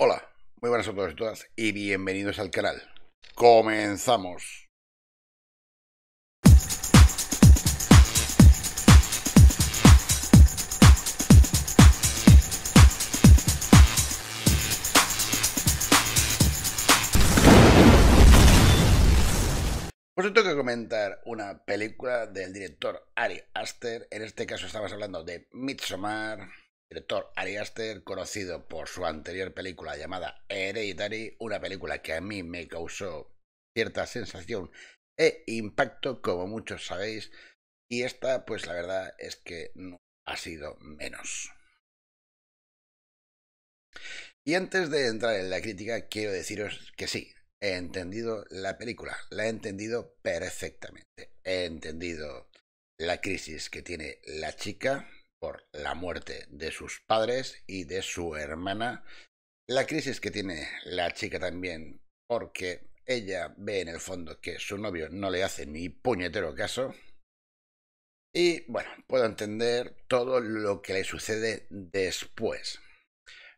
Hola, muy buenas a todos y todas y bienvenidos al canal. ¡Comenzamos! Pues os tengo que comentar una película del director Ari Aster, en este caso estamos hablando de Midsommar, director Ari Aster, conocido por su anterior película llamada Hereditary, una película que a mí me causó cierta sensación e impacto, como muchos sabéis, y esta, pues la verdad es que no ha sido menos. Y antes de entrar en la crítica, quiero deciros que sí, he entendido la película, la he entendido perfectamente. He entendido la crisis que tiene la chica, por la muerte de sus padres y de su hermana, la crisis que tiene la chica también porque ella ve en el fondo que su novio no le hace ni puñetero caso. Y bueno, puedo entender todo lo que le sucede después.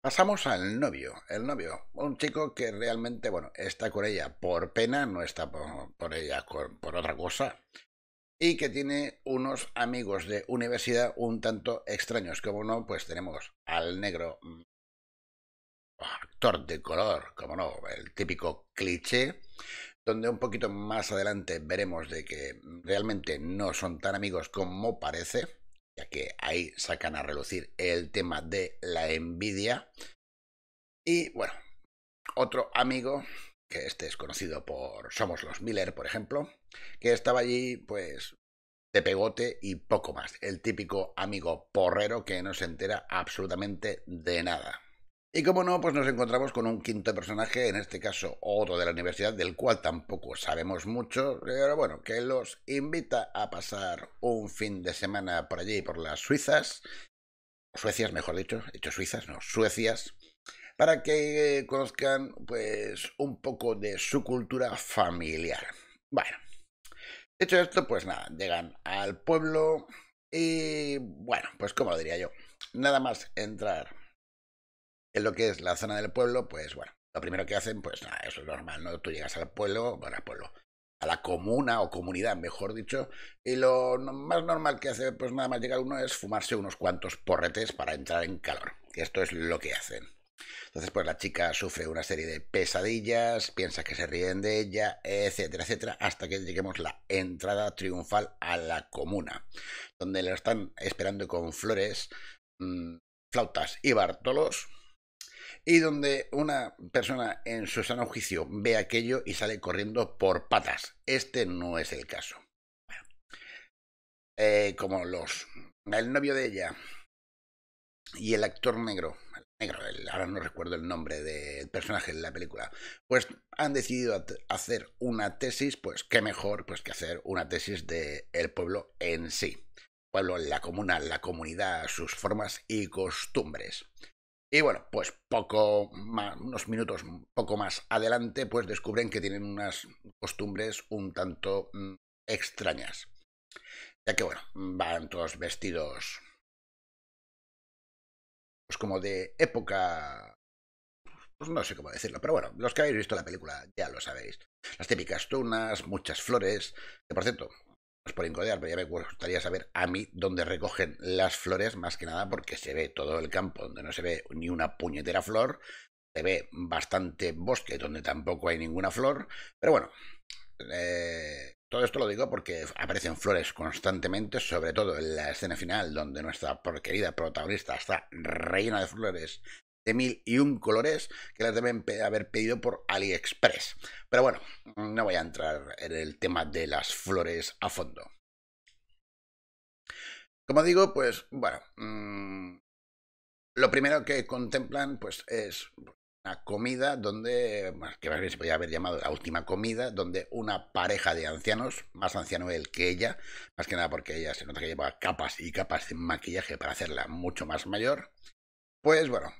Pasamos al novio. El novio, un chico que realmente, bueno, está con ella por pena, no está por, ella por otra cosa y que tiene unos amigos de universidad un tanto extraños. Como no, pues tenemos al negro mm, actor de color, como no, el típico cliché, donde un poquito más adelante veremos de que realmente no son tan amigos como parece, ya que ahí sacan a relucir el tema de la envidia. Y bueno, otro amigo que este es conocido por Somos los Miller, por ejemplo, que estaba allí, pues, de pegote y poco más. El típico amigo porrero que no se entera absolutamente de nada. Y como no, pues nos encontramos con un quinto personaje, en este caso otro de la universidad, del cual tampoco sabemos mucho, pero bueno, que los invita a pasar un fin de semana por allí, por las Suizas, Suecias, mejor dicho, hecho Suizas, no, Suecias, para que eh, conozcan pues un poco de su cultura familiar. Bueno, hecho esto, pues nada, llegan al pueblo y bueno, pues como diría yo, nada más entrar en lo que es la zona del pueblo, pues bueno, lo primero que hacen, pues nada, eso es normal, ¿no? Tú llegas al pueblo, bueno, al pueblo, a la comuna o comunidad, mejor dicho, y lo más normal que hace, pues nada más llegar uno es fumarse unos cuantos porretes para entrar en calor, que esto es lo que hacen. Entonces, pues la chica sufre una serie de pesadillas, piensa que se ríen de ella, etcétera, etcétera, hasta que lleguemos la entrada triunfal a la comuna, donde la están esperando con flores, mm, flautas y bartolos, y donde una persona en su sano juicio ve aquello y sale corriendo por patas. Este no es el caso. Eh, como los... El novio de ella y el actor negro ahora no recuerdo el nombre del personaje de la película, pues han decidido hacer una tesis, pues qué mejor pues que hacer una tesis del pueblo en sí. Pueblo, la comuna, la comunidad, sus formas y costumbres. Y bueno, pues poco unos minutos poco más adelante, pues descubren que tienen unas costumbres un tanto mm, extrañas. Ya que bueno, van todos vestidos pues, como de época pues no sé cómo decirlo, pero bueno, los que habéis visto la película ya lo sabéis. Las típicas tunas, muchas flores, que por cierto, os por encodear, pero ya me gustaría saber a mí dónde recogen las flores, más que nada porque se ve todo el campo donde no se ve ni una puñetera flor, se ve bastante bosque donde tampoco hay ninguna flor, pero bueno, eh, todo esto lo digo porque aparecen flores constantemente, sobre todo en la escena final, donde nuestra querida protagonista está reina de flores de mil y un colores que las deben haber pedido por AliExpress. Pero bueno, no voy a entrar en el tema de las flores a fondo. Como digo, pues bueno, mm, lo primero que contemplan pues es una comida donde, que más bien se podía haber llamado la última comida, donde una pareja de ancianos, más anciano él que ella, más que nada porque ella se nota que lleva capas y capas de maquillaje para hacerla mucho más mayor, pues bueno,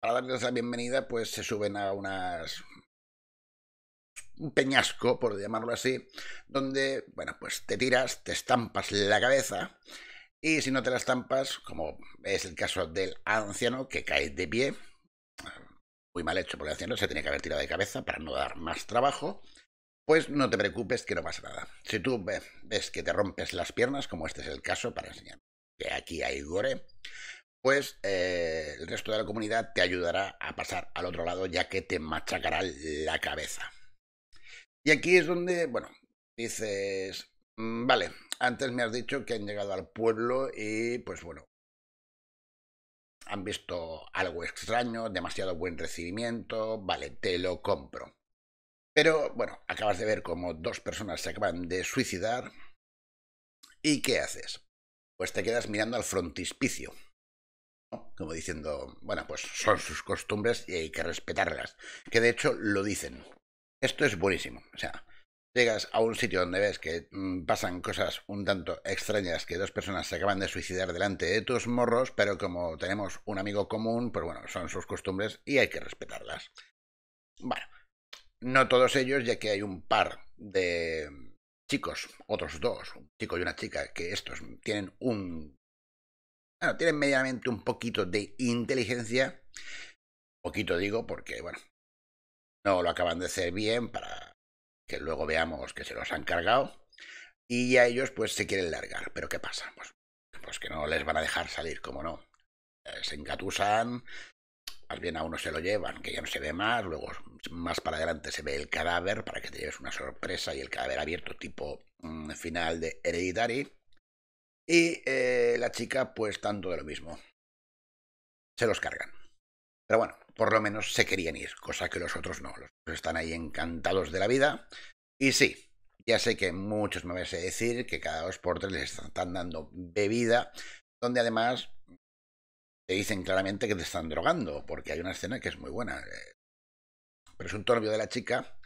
para darles la bienvenida, pues se suben a unas un peñasco, por llamarlo así, donde, bueno, pues te tiras, te estampas la cabeza y si no te la estampas, como es el caso del anciano que cae de pie, muy mal hecho por el se tiene que haber tirado de cabeza para no dar más trabajo, pues no te preocupes que no pasa nada. Si tú ves que te rompes las piernas, como este es el caso, para enseñar que aquí hay gore, pues eh, el resto de la comunidad te ayudará a pasar al otro lado ya que te machacará la cabeza. Y aquí es donde, bueno, dices, mm, vale, antes me has dicho que han llegado al pueblo y pues bueno, han visto algo extraño, demasiado buen recibimiento, vale, te lo compro. Pero bueno, acabas de ver como dos personas se acaban de suicidar. ¿Y qué haces? Pues te quedas mirando al frontispicio. ¿no? Como diciendo, bueno, pues son sus costumbres y hay que respetarlas. Que de hecho lo dicen. Esto es buenísimo. O sea, Llegas a un sitio donde ves que mm, pasan cosas un tanto extrañas, que dos personas se acaban de suicidar delante de tus morros, pero como tenemos un amigo común, pues bueno, son sus costumbres y hay que respetarlas. Bueno, no todos ellos, ya que hay un par de chicos, otros dos, un chico y una chica, que estos tienen un... Bueno, tienen medianamente un poquito de inteligencia. Poquito digo porque, bueno, no lo acaban de hacer bien para que luego veamos que se los han cargado, y a ellos pues se quieren largar. ¿Pero qué pasa? Pues, pues que no les van a dejar salir, como no. Eh, se engatusan, más bien a uno se lo llevan, que ya no se ve más, luego más para adelante se ve el cadáver para que te lleves una sorpresa y el cadáver abierto tipo mm, final de Hereditary. Y eh, la chica pues tanto de lo mismo. Se los cargan. Pero bueno, por lo menos se querían ir, cosa que los otros no. Los otros están ahí encantados de la vida. Y sí, ya sé que muchos me vais a decir que cada dos por tres les están dando bebida, donde además te dicen claramente que te están drogando, porque hay una escena que es muy buena. Eh, Presunto novio de la chica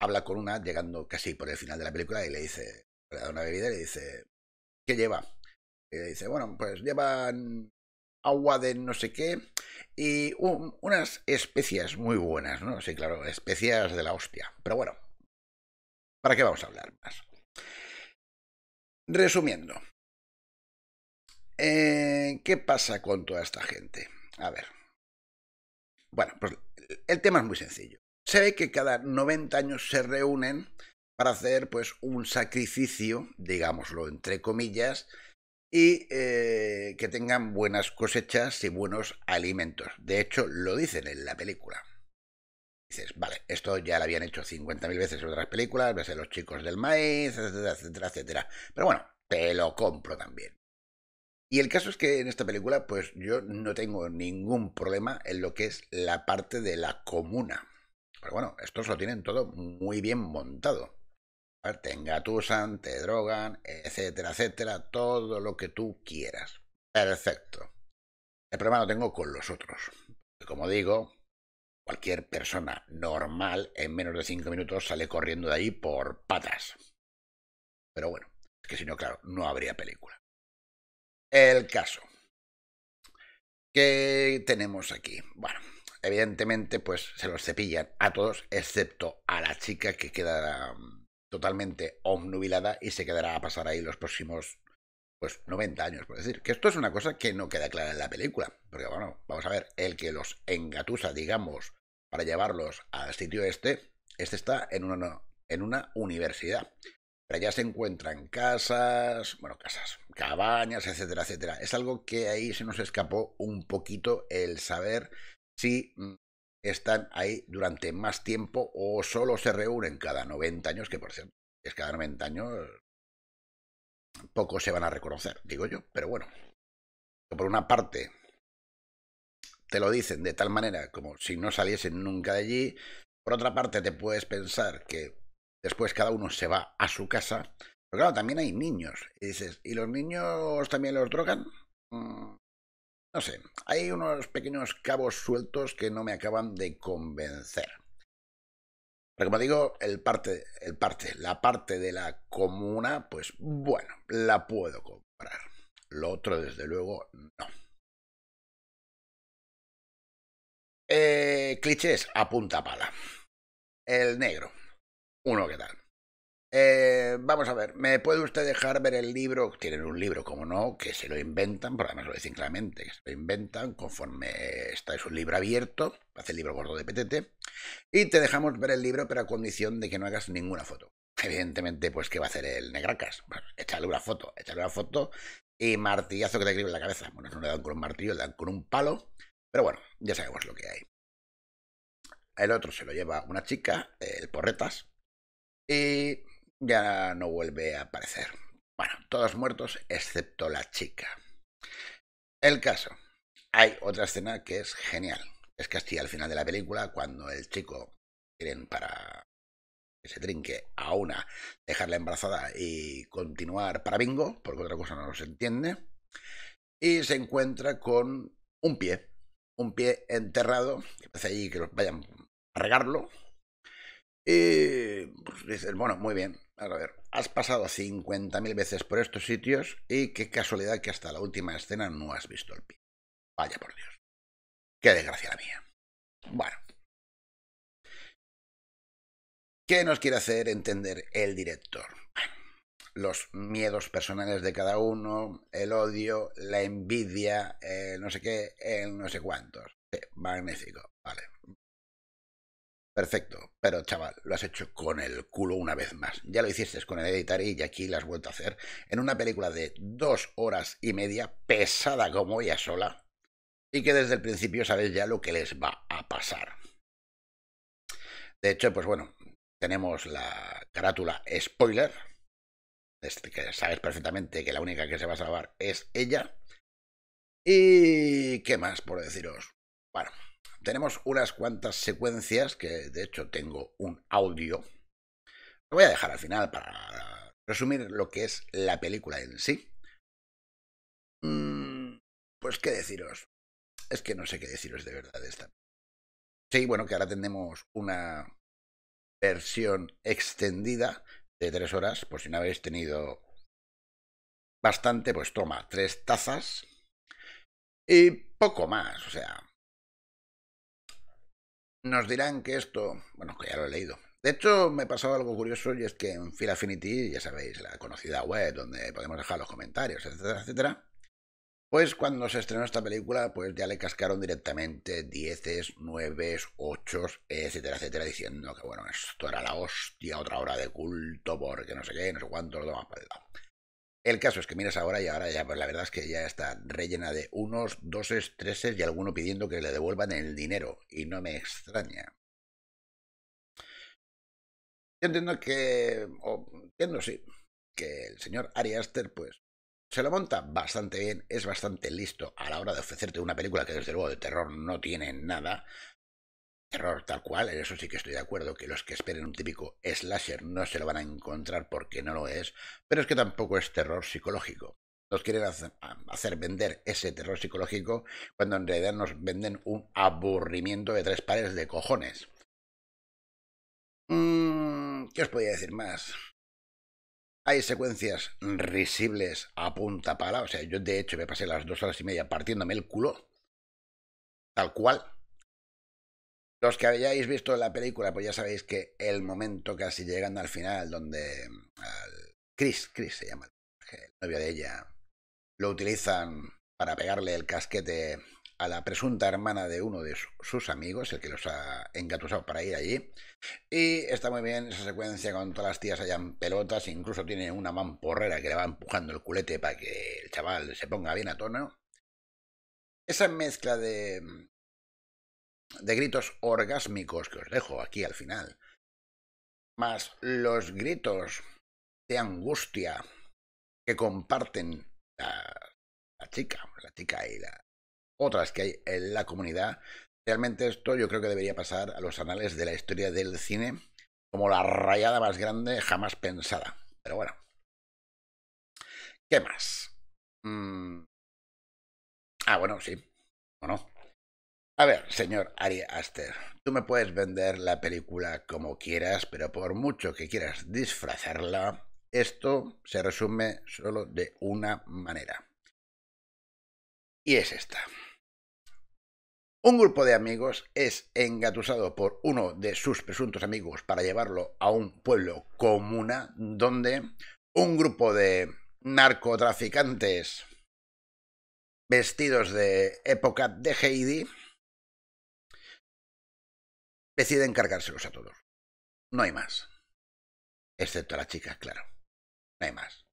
habla con una, llegando casi por el final de la película, y le dice, le da una bebida y le dice, ¿qué lleva? Y le dice, bueno, pues llevan agua de no sé qué y unas especias muy buenas, ¿no? Sí, claro, especias de la hostia. Pero bueno, ¿para qué vamos a hablar más? Resumiendo, eh, ¿qué pasa con toda esta gente? A ver. Bueno, pues el tema es muy sencillo. Se ve que cada 90 años se reúnen para hacer pues un sacrificio, digámoslo entre comillas, y eh, que tengan buenas cosechas y buenos alimentos. De hecho, lo dicen en la película. Dices, vale, esto ya lo habían hecho 50.000 veces en otras películas, los chicos del maíz, etcétera, etcétera, etcétera. Pero bueno, te lo compro también. Y el caso es que en esta película, pues yo no tengo ningún problema en lo que es la parte de la comuna. Pero bueno, estos lo tienen todo muy bien montado. Tenga engatusan, te drogan, etcétera, etcétera, todo lo que tú quieras. Perfecto. El problema lo tengo con los otros. Como digo, cualquier persona normal en menos de cinco minutos sale corriendo de ahí por patas. Pero bueno, es que si no, claro, no habría película. El caso. ¿Qué tenemos aquí? Bueno, evidentemente, pues se los cepillan a todos, excepto a la chica que queda totalmente omnubilada y se quedará a pasar ahí los próximos pues 90 años, por decir. Que esto es una cosa que no queda clara en la película. Porque, bueno, vamos a ver, el que los engatusa, digamos, para llevarlos al sitio este, este está en una, en una universidad. Pero allá se encuentran casas, bueno, casas, cabañas, etcétera, etcétera. Es algo que ahí se nos escapó un poquito el saber si mm, están ahí durante más tiempo o solo se reúnen cada 90 años, que por cierto, es cada 90 años pocos se van a reconocer, digo yo, pero bueno, por una parte te lo dicen de tal manera como si no saliesen nunca de allí, por otra parte te puedes pensar que después cada uno se va a su casa, pero claro, también hay niños, y dices, ¿y los niños también los drogan? Mm. No sé, hay unos pequeños cabos sueltos que no me acaban de convencer. Pero como digo, el parte, el parte, la parte de la comuna, pues bueno, la puedo comprar. Lo otro, desde luego, no. Eh, clichés a punta pala. El negro. Uno que tal. Eh, vamos a ver, ¿me puede usted dejar ver el libro? Tienen un libro, como no, que se lo inventan, por además lo dicen claramente, que se lo inventan conforme está, es un libro abierto, hace el libro gordo de petete y te dejamos ver el libro, pero a condición de que no hagas ninguna foto. Evidentemente, pues, ¿qué va a hacer el Negracas? Bueno, pues, échale una foto, échale una foto y martillazo que te escribe en la cabeza. Bueno, no le dan con un martillo, le dan con un palo, pero bueno, ya sabemos lo que hay. El otro se lo lleva una chica, el Porretas, y ya no vuelve a aparecer. Bueno, todos muertos excepto la chica. El caso. Hay otra escena que es genial. Es que al final de la película, cuando el chico quieren para que se trinque a una, dejarla embarazada y continuar para bingo, porque otra cosa no se entiende, y se encuentra con un pie, un pie enterrado, que parece ahí que los vayan a regarlo, y pues, bueno, muy bien, ver, has pasado 50.000 veces por estos sitios y qué casualidad que hasta la última escena no has visto el pie. Vaya por Dios. Qué desgracia la mía. Bueno. ¿Qué nos quiere hacer entender el director? Los miedos personales de cada uno, el odio, la envidia, no sé qué, el no sé cuántos. Eh, magnífico, vale. Perfecto, pero chaval, lo has hecho con el culo una vez más. Ya lo hiciste con el editar y aquí lo has vuelto a hacer en una película de dos horas y media, pesada como ella sola, y que desde el principio sabes ya lo que les va a pasar. De hecho, pues bueno, tenemos la carátula spoiler, este que sabes perfectamente que la única que se va a salvar es ella. ¿Y qué más por deciros? Bueno, tenemos unas cuantas secuencias que de hecho tengo un audio. Lo voy a dejar al final para resumir lo que es la película en sí. Mm, pues qué deciros. Es que no sé qué deciros de verdad de esta. Sí, bueno, que ahora tenemos una versión extendida de tres horas, por si no habéis tenido bastante, pues toma tres tazas y poco más, o sea, nos dirán que esto, bueno, que ya lo he leído. De hecho, me ha pasado algo curioso y es que en Phil Affinity, ya sabéis, la conocida web donde podemos dejar los comentarios, etcétera, etcétera, pues cuando se estrenó esta película, pues ya le cascaron directamente dieces, nueves, ochos, etcétera, etcétera, diciendo que bueno, esto era la hostia, otra hora de culto, porque no sé qué, no sé cuánto, lo demás para el lado. El caso es que miras ahora y ahora ya, pues la verdad es que ya está rellena de unos, doses, treses y alguno pidiendo que le devuelvan el dinero. Y no me extraña. Yo entiendo que, o entiendo sí, que el señor Ari pues, se lo monta bastante bien, es bastante listo a la hora de ofrecerte una película que desde luego de terror no tiene nada, terror tal cual, en eso sí que estoy de acuerdo, que los que esperen un típico slasher no se lo van a encontrar porque no lo es, pero es que tampoco es terror psicológico. Nos quieren hacer vender ese terror psicológico cuando en realidad nos venden un aburrimiento de tres pares de cojones. Mm, ¿Qué os podía decir más? Hay secuencias risibles a punta pala. O sea, yo de hecho me pasé las dos horas y media partiéndome el culo. Tal cual, los que habéis visto la película, pues ya sabéis que el momento casi llegando al final, donde al Chris, Chris se llama el novio de ella, lo utilizan para pegarle el casquete a la presunta hermana de uno de sus amigos, el que los ha engatusado para ir allí. Y está muy bien esa secuencia con todas las tías allá en pelotas, incluso tiene una mamporrera que le va empujando el culete para que el chaval se ponga bien a tono. Esa mezcla de de gritos orgásmicos que os dejo aquí al final, más los gritos de angustia que comparten la, chica, la chica y las otras que hay en la comunidad, realmente esto yo creo que debería pasar a los anales de la historia del cine como la rayada más grande jamás pensada. Pero bueno. ¿Qué más? Mm. Ah, bueno, sí. ¿O no? A ver, señor Ari Aster, tú me puedes vender la película como quieras, pero por mucho que quieras disfrazarla, esto se resume solo de una manera. Y es esta. Un grupo de amigos es engatusado por uno de sus presuntos amigos para llevarlo a un pueblo comuna donde un grupo de narcotraficantes vestidos de época de Heidi deciden cargárselos a todos. No hay más. Excepto a la chica, claro. No hay más.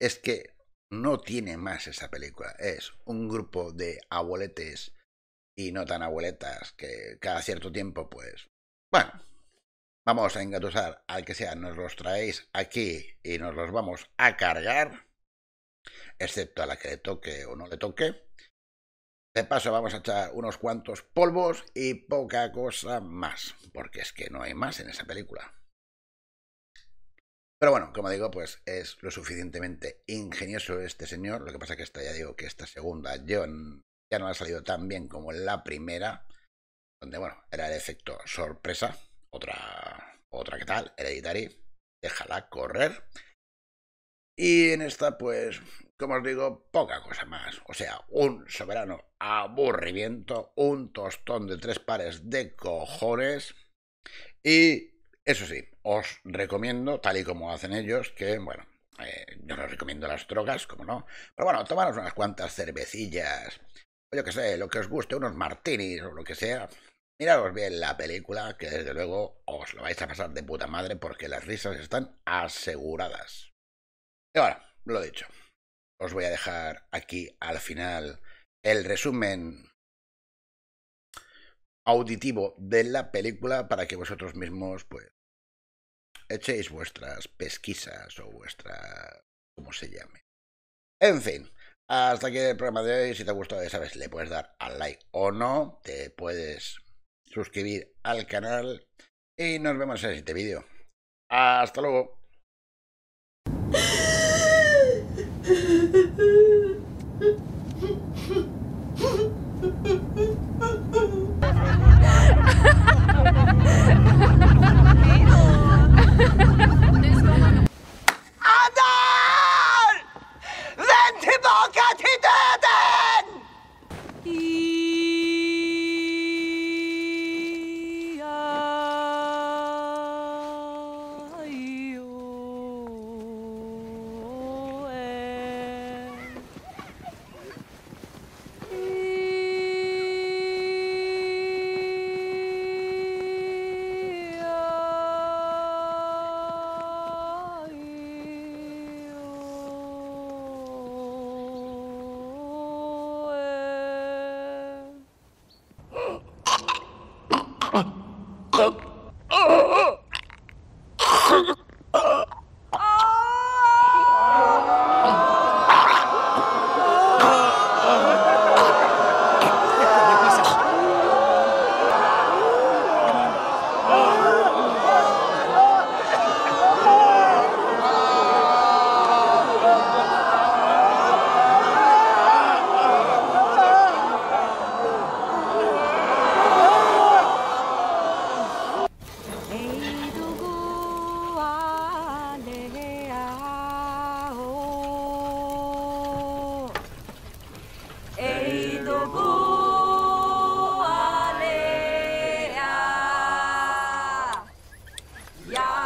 Es que no tiene más esa película. Es un grupo de abueletes y no tan abueletas que cada cierto tiempo, pues... Bueno, vamos a engatusar al que sea, nos los traéis aquí y nos los vamos a cargar, excepto a la que le toque o no le toque, de paso vamos a echar unos cuantos polvos y poca cosa más, porque es que no hay más en esa película. Pero bueno, como digo, pues es lo suficientemente ingenioso este señor. Lo que pasa que esta, ya digo que esta segunda ya no ha salido tan bien como la primera, donde bueno, era el efecto sorpresa. Otra, otra que tal, Hereditary, déjala correr. Y en esta, pues como os digo, poca cosa más. O sea, un soberano aburrimiento, un tostón de tres pares de cojones. Y eso sí, os recomiendo, tal y como hacen ellos, que, bueno, eh, yo no recomiendo las drogas, como no. Pero bueno, tomaros unas cuantas cervecillas, o yo que sé, lo que os guste, unos martinis o lo que sea. Miraros bien la película, que desde luego os lo vais a pasar de puta madre porque las risas están aseguradas. Y ahora, lo dicho os voy a dejar aquí al final el resumen auditivo de la película para que vosotros mismos pues echéis vuestras pesquisas o vuestra como se llame. En fin, hasta aquí el programa de hoy. Si te ha gustado, ya sabes, le puedes dar al like o no. Te puedes suscribir al canal. Y nos vemos en el siguiente vídeo. Hasta luego. Ha ha ha ha! Yeah.